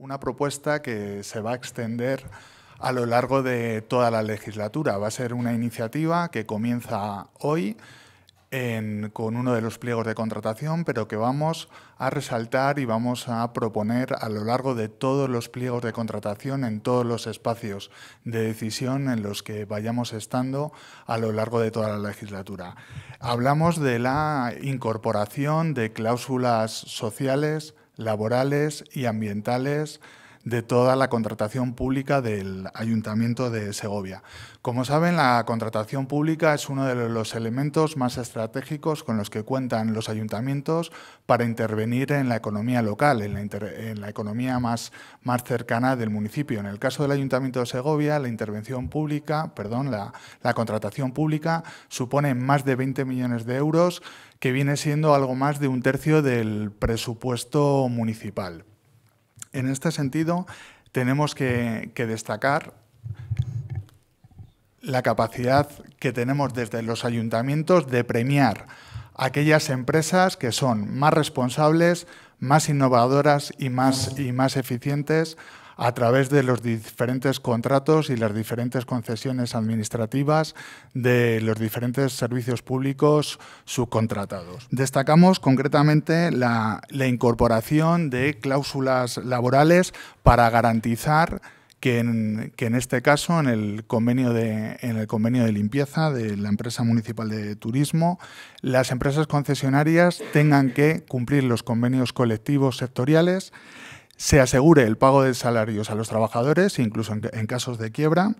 una propuesta que se va a extender a lo largo de toda la legislatura. Va a ser una iniciativa que comienza hoy con uno de los pliegos de contratación, pero que vamos a resaltar y vamos a proponer a lo largo de todos los pliegos de contratación, en todos los espacios de decisión en los que vayamos estando a lo largo de toda la legislatura. Hablamos de la incorporación de cláusulas sociales laborales y ambientales de toda la contratación pública del Ayuntamiento de Segovia. Como saben, la contratación pública es uno de los elementos más estratégicos con los que cuentan los ayuntamientos para intervenir en la economía local, en la, economía más, más, cercana del municipio. En el caso del Ayuntamiento de Segovia, la intervención pública, perdón, la, la contratación pública supone más de 20 millones de euros, que viene siendo algo más de un tercio del presupuesto municipal. En este sentido, tenemos que, destacar la capacidad que tenemos desde los ayuntamientos de premiar aquellas empresas que son más responsables, más innovadoras y y más eficientes a través de los diferentes contratos y las diferentes concesiones administrativas de los diferentes servicios públicos subcontratados. Destacamos concretamente la, incorporación de cláusulas laborales para garantizar que en, este caso, en el, convenio en el convenio de limpieza de la empresa municipal de turismo, las empresas concesionarias tengan que cumplir los convenios colectivos sectoriales se asegure el pago de salarios a los trabajadores, incluso en, casos de quiebra,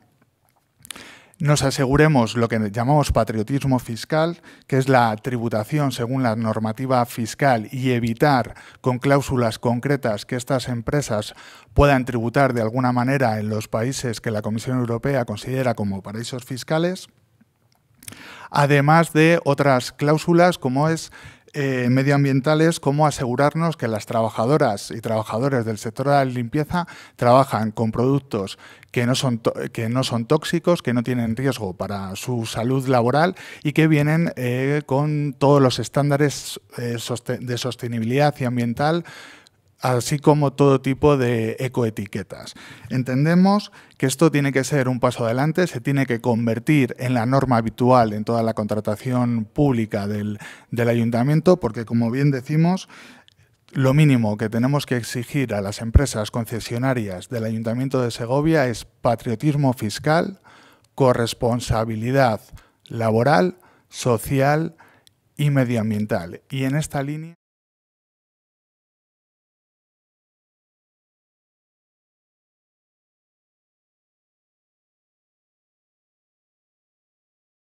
nos aseguremos lo que llamamos patriotismo fiscal, que es la tributación según la normativa fiscal y evitar con cláusulas concretas que estas empresas puedan tributar de alguna manera en los países que la Comisión Europea considera como paraísos fiscales, además de otras cláusulas como es eh, medioambientales cómo asegurarnos que las trabajadoras y trabajadores del sector de la limpieza trabajan con productos que no son, que no son tóxicos, que no tienen riesgo para su salud laboral y que vienen eh, con todos los estándares eh, de sostenibilidad y ambiental así como todo tipo de ecoetiquetas. Entendemos que esto tiene que ser un paso adelante, se tiene que convertir en la norma habitual en toda la contratación pública del, ayuntamiento, porque como bien decimos, lo mínimo que tenemos que exigir a las empresas concesionarias del Ayuntamiento de Segovia es patriotismo fiscal, corresponsabilidad laboral, social y medioambiental. Y en esta línea...